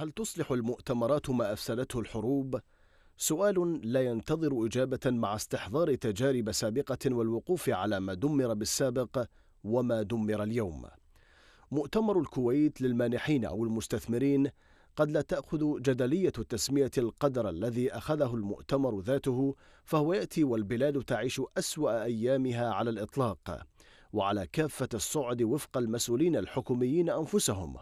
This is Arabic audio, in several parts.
هل تصلح المؤتمرات ما افسدته الحروب سؤال لا ينتظر اجابه مع استحضار تجارب سابقه والوقوف على ما دمر بالسابق وما دمر اليوم مؤتمر الكويت للمانحين او المستثمرين قد لا تاخذ جدليه التسميه القدر الذي اخذه المؤتمر ذاته فهو ياتي والبلاد تعيش اسوا ايامها على الاطلاق وعلى كافه الصعد وفق المسؤولين الحكوميين انفسهم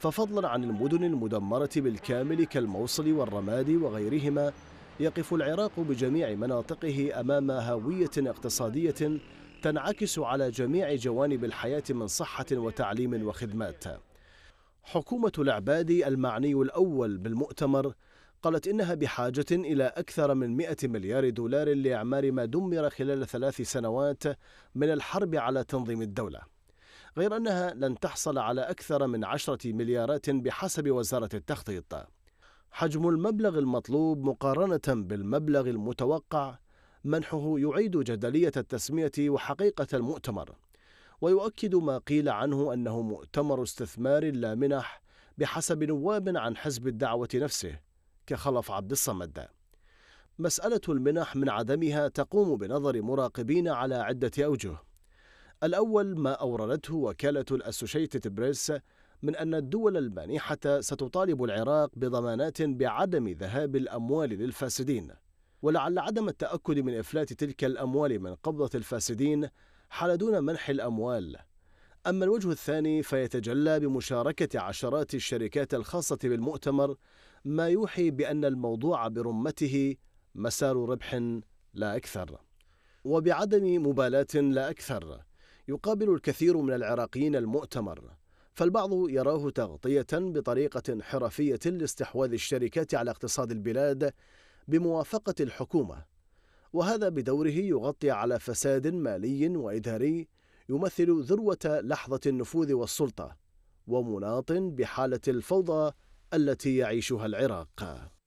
ففضلا عن المدن المدمرة بالكامل كالموصل والرماد وغيرهما يقف العراق بجميع مناطقه أمام هاوية اقتصادية تنعكس على جميع جوانب الحياة من صحة وتعليم وخدمات حكومة العبادي المعني الأول بالمؤتمر قالت إنها بحاجة إلى أكثر من 100 مليار دولار لإعمار ما دمر خلال ثلاث سنوات من الحرب على تنظيم الدولة غير أنها لن تحصل على أكثر من عشرة مليارات بحسب وزارة التخطيط حجم المبلغ المطلوب مقارنة بالمبلغ المتوقع منحه يعيد جدلية التسمية وحقيقة المؤتمر ويؤكد ما قيل عنه أنه مؤتمر استثمار لا منح بحسب نواب عن حزب الدعوة نفسه كخلف عبد الصمد مسألة المنح من عدمها تقوم بنظر مراقبين على عدة أوجه الأول ما أوردته وكالة الأسوشيتد بريس من أن الدول المانحة ستطالب العراق بضمانات بعدم ذهاب الأموال للفاسدين ولعل عدم التأكد من إفلات تلك الأموال من قبضة الفاسدين حال دون منح الأموال أما الوجه الثاني فيتجلى بمشاركة عشرات الشركات الخاصة بالمؤتمر ما يوحي بأن الموضوع برمته مسار ربح لا أكثر وبعدم مبالاة لا أكثر يقابل الكثير من العراقيين المؤتمر فالبعض يراه تغطية بطريقة حرفية لاستحواذ الشركات على اقتصاد البلاد بموافقة الحكومة وهذا بدوره يغطي على فساد مالي وإداري يمثل ذروة لحظة النفوذ والسلطة ومناط بحالة الفوضى التي يعيشها العراق